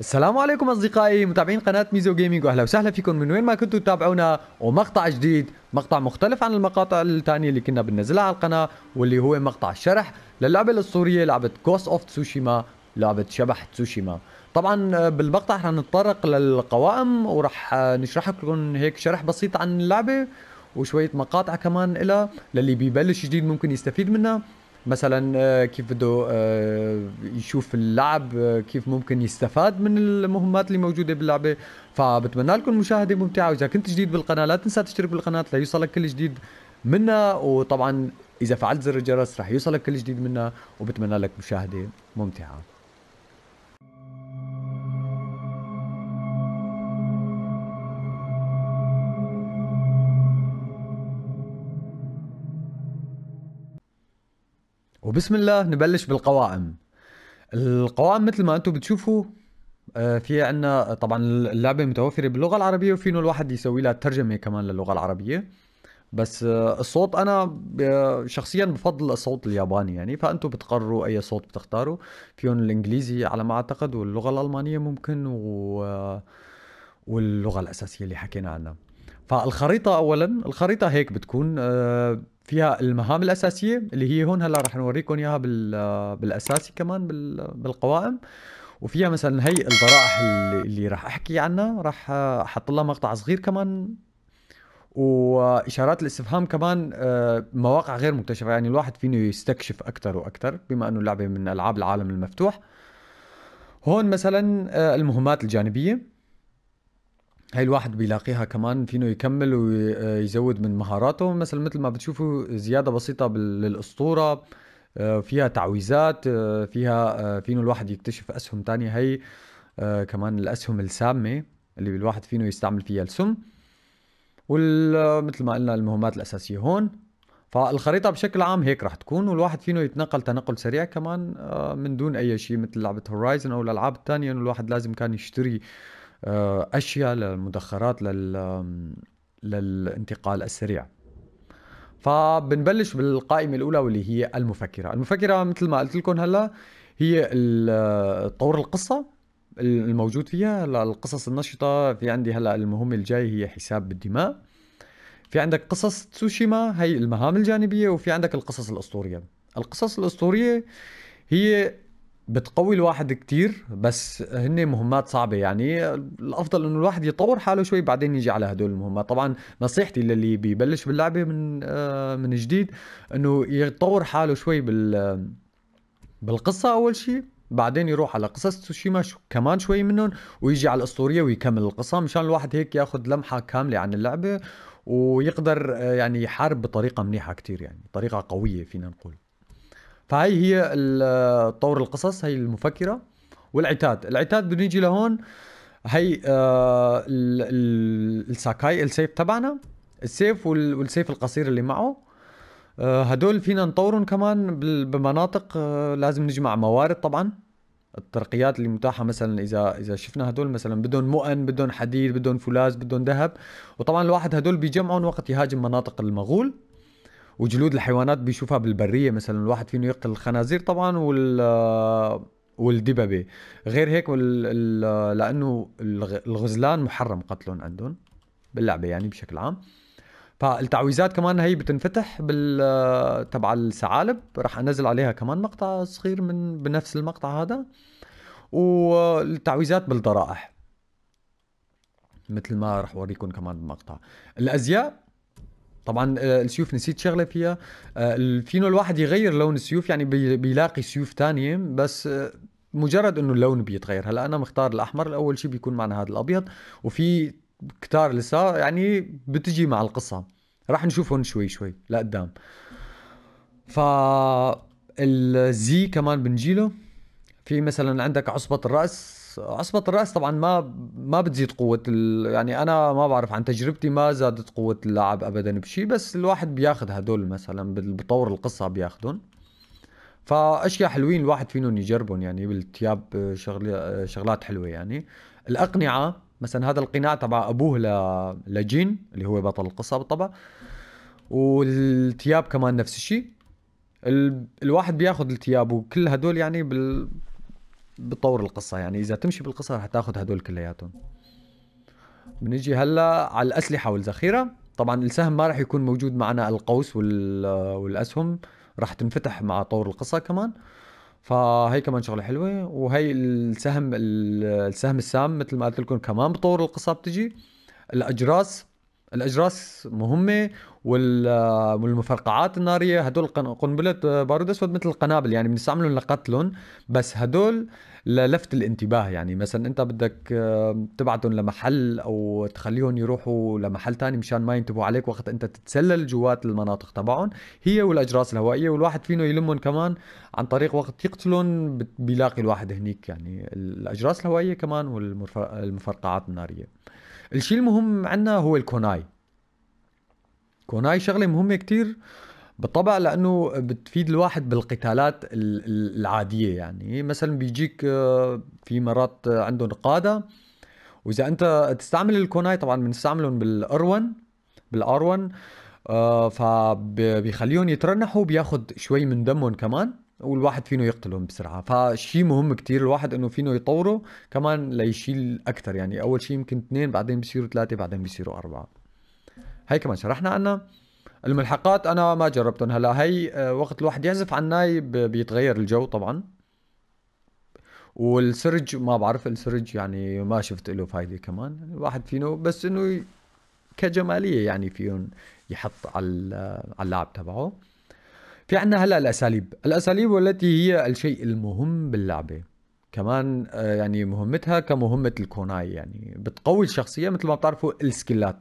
السلام عليكم اصدقائي متابعين قناه ميزو جيمنج واهلا وسهلا فيكم من وين ما كنتوا تتابعونا ومقطع جديد مقطع مختلف عن المقاطع الثانيه اللي كنا بننزلها على القناه واللي هو مقطع شرح للعبه الاسطوريه لعبه كوست اوف تسوشيما لعبه شبح تسوشيما طبعا بالمقطع رح نتطرق للقوائم ورح نشرح لكم هيك شرح بسيط عن اللعبه وشويه مقاطع كمان لها للي بيبلش جديد ممكن يستفيد منها مثلا آه، كيف بده آه، يشوف اللعب آه، كيف ممكن يستفاد من المهمات اللي موجوده باللعبه فبتمنى لكم مشاهده ممتعه واذا كنت جديد بالقناه لا تنسى تشترك بالقناه ليوصلك كل جديد منا وطبعا اذا فعلت زر الجرس رح يوصلك كل جديد منا وبتمنى لك مشاهده ممتعه وبسم الله نبلش بالقوائم القوائم مثل ما انتم بتشوفوا آه، في عنا طبعا اللعبة متوفرة باللغة العربية وفي انه الواحد يسوي لها ترجمة كمان للغة العربية بس آه، الصوت انا آه، شخصيا بفضل الصوت الياباني يعني فانتم بتقرروا اي صوت بتختاروا فيهم الانجليزي على ما اعتقد واللغة الالمانية ممكن و... واللغة الاساسية اللي حكينا عنها فالخريطة اولا الخريطة هيك بتكون فيها المهام الاساسيه اللي هي هون هلا رح نوريكم اياها بالاساسي كمان بالقوائم وفيها مثلا هي الضرائح اللي, اللي راح احكي عنها راح احط لها مقطع صغير كمان واشارات الاستفهام كمان آه، مواقع غير مكتشفه يعني الواحد فينه يستكشف اكثر واكثر بما انه اللعبه من العاب العالم المفتوح هون مثلا آه، المهمات الجانبيه هاي الواحد بيلاقيها كمان فينه يكمل ويزود من مهاراته مثلا مثل ما بتشوفوا زيادة بسيطة للأسطورة آه، فيها تعويزات آه، فيها آه، فينه الواحد يكتشف أسهم تانية هي كمان الأسهم السامة اللي الواحد فينه يستعمل فيها السم ومثل ما قلنا المهمات الأساسية هون فالخريطة بشكل عام هيك راح تكون والواحد فينه يتنقل تنقل سريع كمان من دون أي شيء مثل لعبة هورايزن أو الألعاب الثانية إنه الواحد لازم كان يشتري آه، اشياء للمدخرات لل للانتقال السريع فبنبلش بالقائمة الأولى واللي هي المفكرة المفكرة مثل ما قلت لكم هلا هي طور القصة الموجود فيها هلا القصص النشطة في عندي هلا المهمة الجاي هي حساب بالدماء في عندك قصص تسوشيما هي المهام الجانبية وفي عندك القصص الأسطورية القصص الأسطورية هي بتقوي الواحد كتير بس هن مهمات صعبة يعني الأفضل إنه الواحد يطور حاله شوي بعدين يجي على هدول المهمات طبعا نصيحتي للي بيبلش باللعبة من آه من جديد إنه يطور حاله شوي بال بالقصة أول شيء بعدين يروح على قصص تسوشيما شو كمان شوي منهم ويجي على الاسطوريه ويكمل القصه مشان الواحد هيك ياخذ لمحه كامله عن اللعبه ويقدر آه، يعني يحارب بطريقه منيحه كتير يعني طريقه قويه فينا نقول فهي هي طور القصص هي المفكره والعتاد العتاد بنيجي لهون هي آه الساكاي السيف تبعنا السيف والسيف القصير اللي معه آه، هدول فينا نطورهم كمان بمناطق آه، لازم نجمع موارد طبعا الترقيات اللي متاحه مثلا اذا اذا شفنا هدول مثلا بدهم مؤن بدهم حديد بدهم فولاذ بدهم ذهب وطبعا الواحد هدول بيجمعهم وقت يهاجم مناطق المغول وجلود الحيوانات بيشوفها بالبريه مثلا الواحد فينه يقتل الخنازير طبعا وال آه، والدببه غير هيك وال... آه، لانه الغزلان محرم قتلهم عندهم باللعبه يعني بشكل عام فالتعويذات كمان هي بتنفتح بال آه، تبع الثعالب راح انزل عليها كمان مقطع صغير من بنفس المقطع هذا والتعويذات بالضرائح مثل ما راح اوريكم كمان بمقطع الازياء طبعا آه، السيوف نسيت شغله فيها آه، فينو الواحد يغير لون السيوف يعني بيلاقي سيوف تانية بس آه، مجرد انه اللون بيتغير هلا انا مختار الاحمر الاول شيء بيكون معنا هذا الابيض وفي كتار لسه يعني بتجي مع القصه راح نشوفهم شوي شوي لقدام ف الزي كمان بنجيله في مثلا عندك عصبة الرأس عصبة الرأس طبعا ما ما بتزيد قوة ال... يعني أنا ما بعرف عن تجربتي ما زادت قوة اللاعب أبدا بشيء بس الواحد بياخذ هدول مثلا بطور القصة بياخذهم فأشياء حلوين الواحد فينهم يجربهم يعني بالتياب شغل... شغلات حلوة يعني الأقنعة مثلا هذا القناع تبع أبوه ل... لجين اللي هو بطل القصة بالطبع والتياب كمان نفس الشيء ال... الواحد بياخذ التياب وكل هدول يعني بال بتطور القصه يعني اذا تمشي بالقصه رح تاخذ هدول كلياتهم بنيجي هلا على الاسلحه والذخيره طبعا السهم ما رح يكون موجود معنا القوس والاسهم رح تنفتح مع طور القصه كمان فهي كمان شغله حلوه وهي السهم السهم السام مثل ما قلت لكم كمان بطور القصه بتجي الاجراس الاجراس مهمه والمفرقعات الناريه هدول قنبله آه، بارود اسود مثل القنابل يعني بنستعملهم لقتلهم بس هدول للفت الانتباه يعني مثلا انت بدك تبعتهم لمحل او تخليهم يروحوا لمحل تاني مشان ما ينتبهوا عليك وقت انت تتسلل جوات المناطق تبعهم هي والاجراس الهوائيه والواحد فينه يلمهم كمان عن طريق وقت يقتلهم بيلاقي الواحد هنيك يعني الاجراس الهوائيه كمان والمفرقعات الناريه الشيء المهم عنا هو الكوناي كوناي شغلة مهمة كتير بالطبع لانه بتفيد الواحد بالقتالات العاديه يعني مثلا بيجيك آه، في مرات عندهم قاده واذا انت تستعمل الكوناي طبعا بنستعملهم بالار 1 بالار 1 آه، فبيخليهم يترنحوا بياخذ شوي من دمهم كمان والواحد فينه يقتلهم بسرعه فشيء مهم كتير الواحد انه فينه يطوره كمان ليشيل اكثر يعني اول شيء يمكن اثنين بعدين بيصيروا ثلاثه بعدين بيصيروا اربعه هي كمان شرحنا عنا الملحقات انا ما جربتهم هلا هي آه، وقت الواحد يعزف على الناي بيتغير الجو طبعا والسرج ما بعرف السرج يعني ما شفت له فايده كمان الواحد فينه بس انه كجماليه يعني فيهم يحط على على اللعب تبعه في عنا هلا الاساليب، الاساليب والتي هي الشيء المهم باللعبه. كمان آه، يعني مهمتها كمهمه الكوناي يعني بتقوي الشخصيه مثل ما بتعرفوا السكيلات.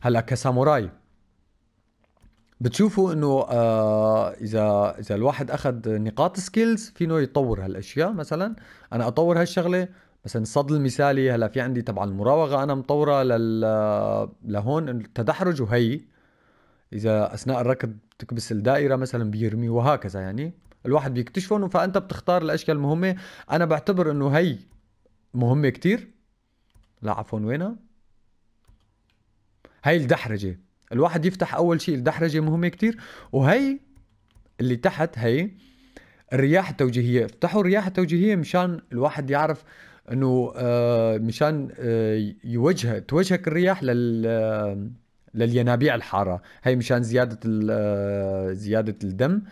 هلا كساموراي بتشوفوا انه آه، اذا اذا الواحد اخذ نقاط سكيلز فينه يطور هالاشياء مثلا انا اطور هالشغله مثلا الصد المثالي هلا في عندي تبع المراوغه انا مطوره لل آه، لهون التدحرج وهي اذا اثناء الركض بتكبس الدائره مثلا بيرمي وهكذا يعني الواحد بيكتشفهم فانت بتختار الاشياء المهمه انا بعتبر انه هي مهمه كتير لا عفوا وينها هي الدحرجه الواحد يفتح اول شيء الدحرجه مهمه كتير وهي اللي تحت هي الرياح التوجيهيه افتحوا الرياح التوجيهيه مشان الواحد يعرف انه آه، مشان آه، يوجه توجهك الرياح لل آه، للينابيع الحاره هي مشان زياده آه، زياده الدم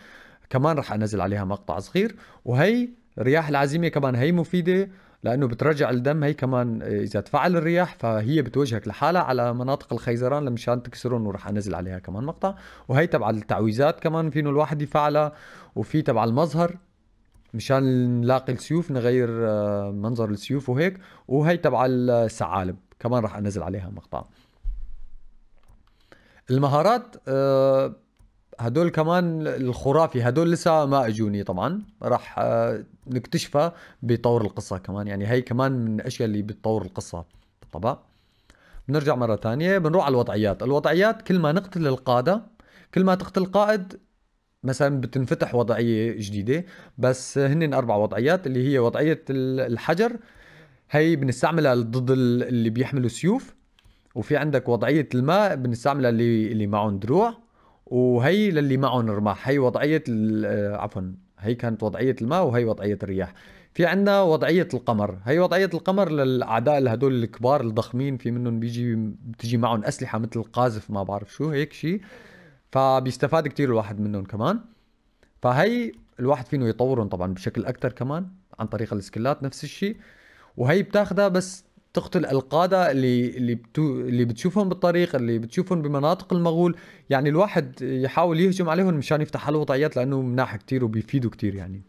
كمان رح انزل عليها مقطع صغير وهي رياح العزيمه كمان هي مفيده لانه بترجع الدم هي كمان آه، اذا تفعل الرياح فهي بتوجهك لحالها على مناطق الخيزران لمشان تكسرهم وراح انزل عليها كمان مقطع وهي تبع التعويذات كمان فينه الواحد يفعلها وفي تبع المظهر مشان نلاقي السيوف نغير آه، منظر السيوف وهيك وهي تبع الثعالب كمان راح انزل عليها مقطع المهارات آه، هدول كمان الخرافي هدول لسه ما اجوني طبعا راح آه، نكتشفها بطور القصة كمان يعني هي كمان من الاشياء اللي بتطور القصة طبعا بنرجع مرة ثانية بنروح على الوضعيات الوضعيات كل ما نقتل القادة كل ما تقتل قائد مثلا بتنفتح وضعية جديدة بس هن أربع وضعيات اللي هي وضعية الحجر هي بنستعملها ضد اللي بيحملوا سيوف وفي عندك وضعيه الماء بنستعملها اللي اللي معهم دروع وهي للي معهم رماح هي وضعيه آه، عفوا هي كانت وضعيه الماء وهي وضعيه الرياح في عندنا وضعية القمر هي وضعية القمر للأعداء هدول الكبار الضخمين في منهم بيجي بتجي معهم أسلحة مثل القاذف ما بعرف شو هيك شيء فبيستفاد كتير الواحد منهم كمان فهي الواحد فينه يطورهم طبعا بشكل أكتر كمان عن طريق السكلات نفس الشيء وهي بتاخدها بس تقتل القاده اللي اللي بتو اللي بتشوفهم بالطريق اللي بتشوفهم بمناطق المغول يعني الواحد يحاول يهجم عليهم مشان يفتح له وضعيات لانه مناح كتير وبيفيدوا كتير يعني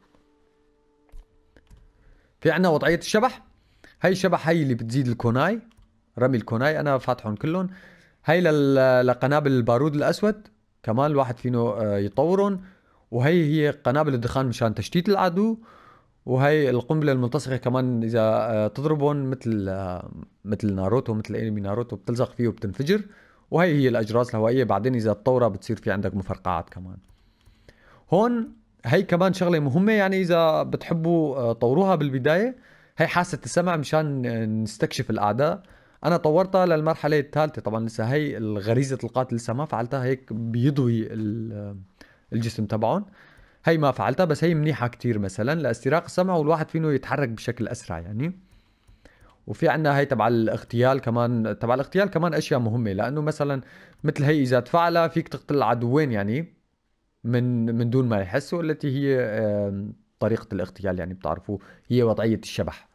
في عندنا وضعيه الشبح هاي الشبح هاي اللي بتزيد الكوناي رمي الكوناي انا فاتحهم كلهم هاي لقنابل البارود الاسود كمان الواحد فينه آه، يطورهم وهي هي قنابل الدخان مشان تشتيت العدو وهي القنبله الملتصقه كمان اذا آه، تضربهم مثل آه، مثل ناروتو مثل انمي ناروتو بتلزق فيه وبتنفجر وهي هي الاجراس الهوائيه بعدين اذا تطورها بتصير في عندك مفرقعات كمان هون هي كمان شغله مهمه يعني اذا بتحبوا آه، طوروها بالبدايه هي حاسه السمع مشان نستكشف الاعداء انا طورتها للمرحله الثالثه طبعا لسه هي غريزه القاتل لسه ما فعلتها هيك بيضوي الجسم تبعهم هي ما فعلتها بس هي منيحه كتير مثلا لاستراق السمع والواحد فينه يتحرك بشكل اسرع يعني وفي عنا هي تبع الاغتيال كمان تبع الاغتيال كمان اشياء مهمه لانه مثلا مثل هي اذا تفعلها فيك تقتل العدوين يعني من من دون ما يحسوا التي هي طريقه الاغتيال يعني بتعرفوا هي وضعيه الشبح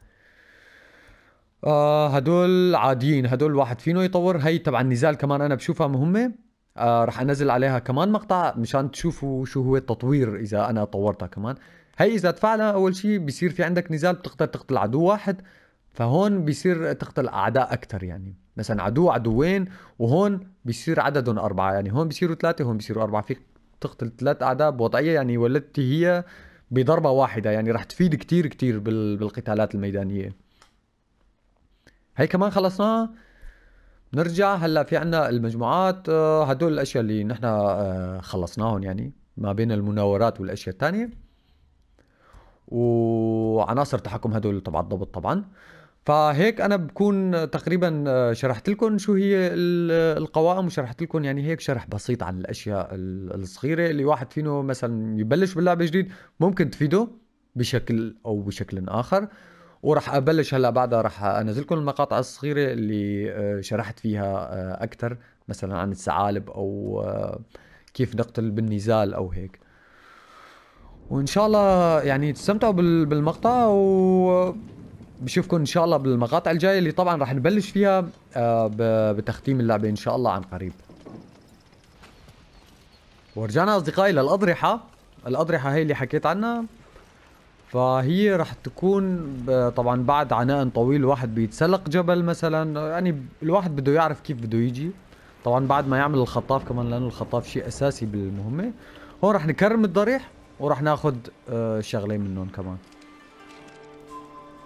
آه هدول عاديين هدول الواحد فينه يطور هي تبع النزال كمان انا بشوفها مهمه آه رح انزل عليها كمان مقطع مشان تشوفوا شو هو التطوير اذا انا طورتها كمان هي اذا تفعلها اول شيء بيصير في عندك نزال بتقدر تقتل عدو واحد فهون بيصير تقتل اعداء اكثر يعني مثلا عدو عدوين وهون بيصير عددهم اربعه يعني هون بيصيروا ثلاثه هون بيصيروا اربعه فيك تقتل ثلاث اعداء بوضعيه يعني ولدت هي بضربه واحده يعني رح تفيد كثير كثير بالقتالات الميدانيه هي كمان خلصناها نرجع هلا في عنا المجموعات آه، هدول الاشياء اللي نحن آه، خلصناهم يعني ما بين المناورات والاشياء الثانيه وعناصر تحكم هدول تبع الضبط طبعا فهيك انا بكون تقريبا آه، شرحت لكم شو هي القوائم وشرحت لكم يعني هيك شرح بسيط عن الاشياء الصغيره اللي واحد فينه مثلا يبلش باللعبه جديد ممكن تفيده بشكل او بشكل اخر وراح ابلش هلا بعدها راح انزل لكم المقاطع الصغيره اللي آه، شرحت فيها آه، اكثر مثلا عن الثعالب او آه، كيف نقتل بالنزال او هيك وان شاء الله يعني تستمتعوا بالمقطع و بشوفكم ان شاء الله بالمقاطع الجايه اللي طبعا راح نبلش فيها بتختيم اللعبه ان شاء الله عن قريب ورجعنا اصدقائي للاضرحه الاضرحه هي اللي حكيت عنها فهي راح تكون طبعا بعد عناء طويل الواحد بيتسلق جبل مثلا يعني الواحد بده يعرف كيف بده يجي طبعا بعد ما يعمل الخطاف كمان لانه الخطاف شيء اساسي بالمهمه هون راح نكرم الضريح وراح ناخذ آه، شغلين منهم كمان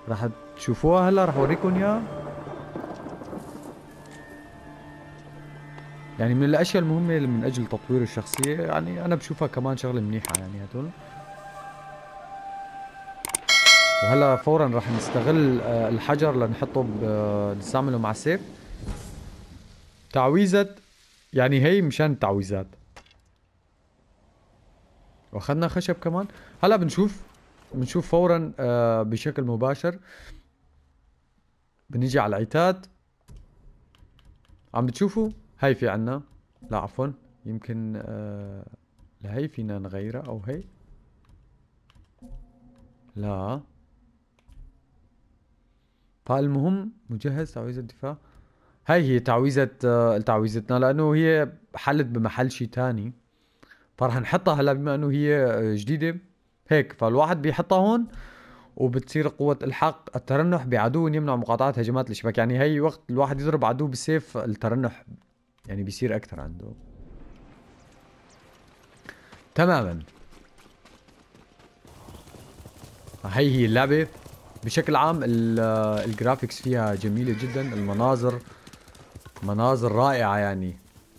راح تشوفوها هلا راح اوريكم اياها يعني من الاشياء المهمه من اجل تطوير الشخصيه يعني انا بشوفها كمان شغله منيحه يعني هدول وهلا فورا رح نستغل آه، الحجر لنحطه آه، نستعمله مع السيف تعويذة يعني هي مشان التعويزات واخذنا خشب كمان هلا بنشوف بنشوف فورا آه، بشكل مباشر بنيجي على العتاد عم بتشوفوا هاي في عنا لا عفوا يمكن لهي فينا نغيرها او هي لا فالمهم مجهز تعويذة الدفاع هاي هي تعويذة آه، تعويذتنا لأنه هي حلت بمحل شيء تاني فرح نحطها هلا بما انه هي آه، جديده هيك فالواحد بيحطها هون وبتصير قوة الحق الترنح بعدو يمنع مقاطعة هجمات الشباك يعني هي وقت الواحد يضرب عدو بالسيف الترنح يعني بيصير أكثر عنده تماما هاي هي اللعبة بشكل عام الجرافيكس فيها جميلة جدا المناظر مناظر رائعة يعني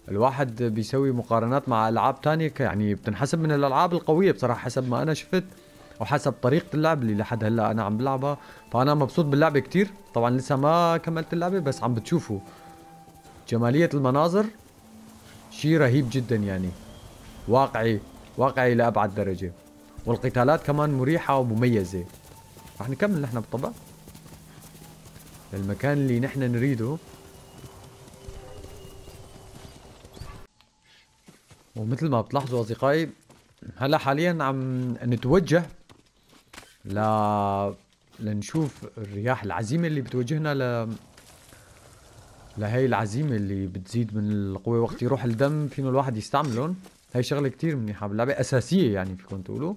الواحد بيسوي مقارنات مع العاب تانية يعني بتنحسب من الالعاب القوية بصراحة حسب ما انا شفت وحسب طريقة اللعب اللي لحد هلا انا عم بلعبها فانا مبسوط باللعبة كتير طبعا لسه ما كملت اللعبة بس عم بتشوفوا جمالية المناظر شيء رهيب جدا يعني واقعي واقعي لأبعد درجة والقتالات كمان مريحة ومميزة راح نكمل نحن بالطبع للمكان اللي نحن نريده ومثل ما بتلاحظوا اصدقائي هلا حاليا عم نتوجه ل لنشوف الرياح العزيمه اللي بتوجهنا ل لهي العزيمه اللي بتزيد من القوه وقت يروح الدم فينه الواحد يستعملهم هي شغله كثير منيحه باللعبه اساسيه يعني فيكم تقولوا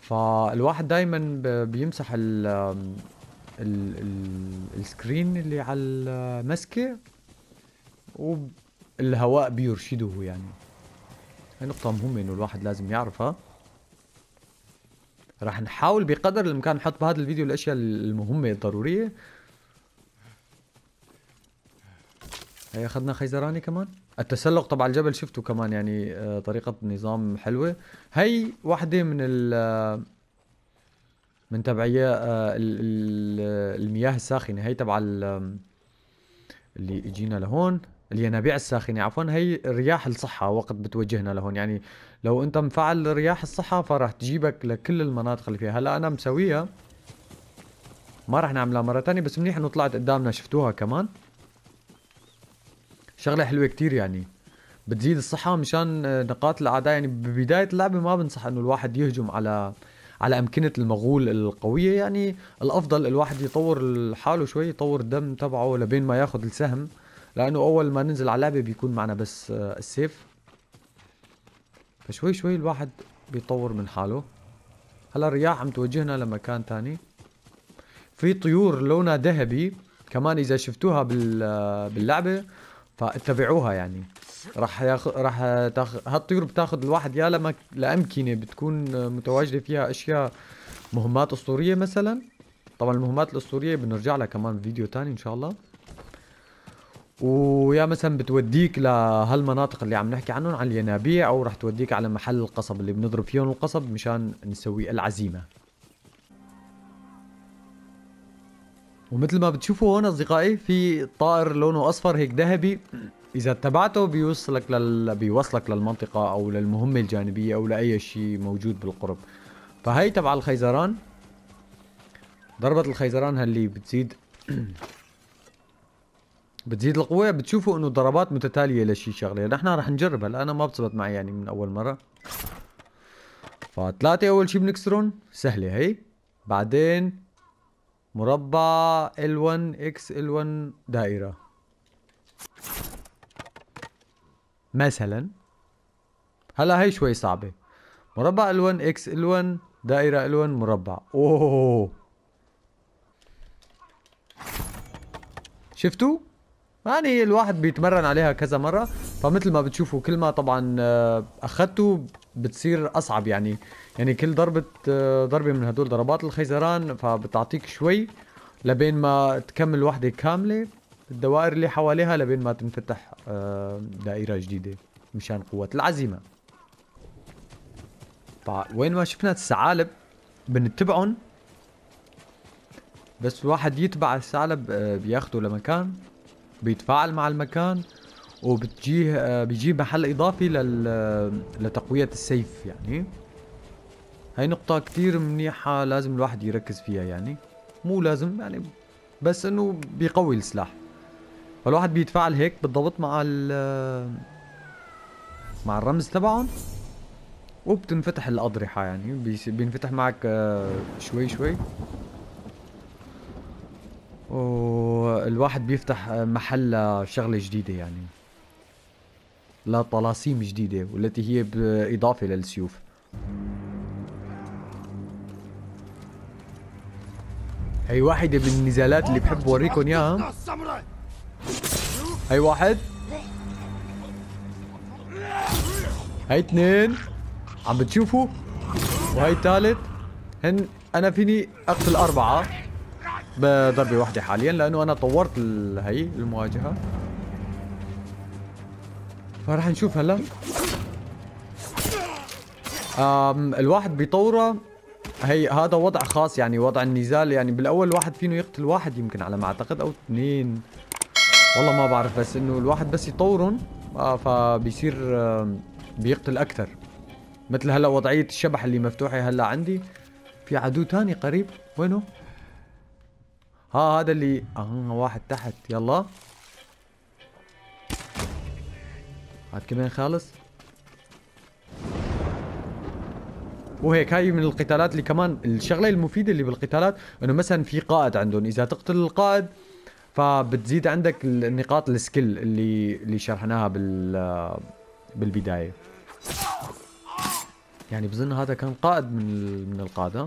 فالواحد دايما بيمسح ال السكرين اللي على المسكه والهواء بيرشده يعني هي نقطة مهمة انه الواحد لازم يعرفها راح نحاول بقدر الامكان نحط بهذا الفيديو الاشياء المهمة الضرورية هي اخذنا خيزراني كمان التسلق طبعا الجبل شفته كمان يعني آه، طريقة نظام حلوة هي واحدة من ال من تبعية آه، المياه الساخنة هي تبع اللي اجينا لهون الينابيع الساخنة عفوا هي رياح الصحة وقت بتوجهنا لهون يعني لو انت مفعل رياح الصحة فراح تجيبك لكل المناطق اللي فيها هلا انا مسويها ما راح نعملها مرة تانية بس منيح انه طلعت قدامنا شفتوها كمان شغله حلوه كتير يعني بتزيد الصحه مشان آه، نقاط الاعداء يعني ببدايه اللعبه ما بنصح انه الواحد يهجم على على امكنه المغول القويه يعني الافضل الواحد يطور حاله شوي يطور الدم تبعه لبين ما ياخذ السهم لانه اول ما ننزل على اللعبه بيكون معنا بس آه، السيف فشوي شوي الواحد بيطور من حاله هلا الرياح عم توجهنا لمكان تاني في طيور لونها ذهبي كمان اذا شفتوها آه، باللعبه فاتبعوها يعني راح ياخذ راح تاخذ هالطيور بتاخذ الواحد يا لما... لامكنه بتكون متواجده فيها اشياء مهمات اسطوريه مثلا طبعا المهمات الاسطوريه بنرجع لها كمان فيديو ثاني ان شاء الله ويا مثلا بتوديك لهالمناطق اللي عم نحكي عنهم على الينابيع او رح توديك على محل القصب اللي بنضرب فيهم القصب مشان نسوي العزيمه ومثل ما بتشوفوا هون اصدقائي في طائر لونه اصفر هيك ذهبي اذا اتبعته بيوصلك لل... بيوصلك للمنطقه او للمهمه الجانبيه او لاي شيء موجود بالقرب فهي تبع الخيزران ضربة الخيزران هاللي بتزيد بتزيد القوة بتشوفوا انه ضربات متتالية لشي شغلة نحن رح نجرب هلا انا ما بتزبط معي يعني من اول مرة فثلاثة اول شيء بنكسرهم سهلة هي بعدين مربع L1 X L1 دائرة مثلا هلا هي شوي صعبة مربع L1 X L1 دائرة L1 مربع اوه شفتوا؟ يعني الواحد بيتمرن عليها كذا مرة فمثل ما بتشوفوا كل ما طبعا آه، اخذته بتصير اصعب يعني يعني كل ضربه آه، ضربه من هدول ضربات الخيزران فبتعطيك شوي لبين ما تكمل وحده كامله الدوائر اللي حواليها لبين ما تنفتح آه، دائره جديده مشان قوه العزيمه فوين ما شفنا الثعالب بنتبعهم بس واحد يتبع الثعلب بياخده لمكان بيتفاعل مع المكان وبتجيه بيجيب محل اضافي لل لتقويه السيف يعني هاي نقطه كتير منيحه لازم الواحد يركز فيها يعني مو لازم يعني بس انه بيقوي السلاح فالواحد بيتفاعل هيك بالضبط مع ال مع الرمز تبعهم وبتنفتح الاضرحه يعني بينفتح معك شوي شوي والواحد بيفتح محل شغله جديده يعني لا طلاسيم جديدة والتي هي بإضافة للسيوف هي واحدة من النزالات اللي بحب اوريكم اياها هي واحد هي اثنين عم بتشوفوا وهي ثالث هن انا فيني اقتل اربعة بضربة واحدة حاليا لانه انا طورت هي المواجهة فراح نشوف هلا أم الواحد بطوره هي هذا وضع خاص يعني وضع النزال يعني بالاول الواحد فينه يقتل واحد يمكن على ما اعتقد او اثنين والله ما بعرف بس انه الواحد بس يطورهم آه، فبيصير بيقتل اكثر مثل هلا وضعيه الشبح اللي مفتوحه هلا عندي في عدو ثاني قريب وينه ها هذا اللي اه واحد تحت يلا بعد كمان خالص وهيك هاي من القتالات اللي كمان الشغله المفيده اللي بالقتالات انه مثلا في قائد عندهم اذا تقتل القائد فبتزيد عندك النقاط السكيل اللي اللي شرحناها بال بالبدايه يعني بظن هذا كان قائد من من القاده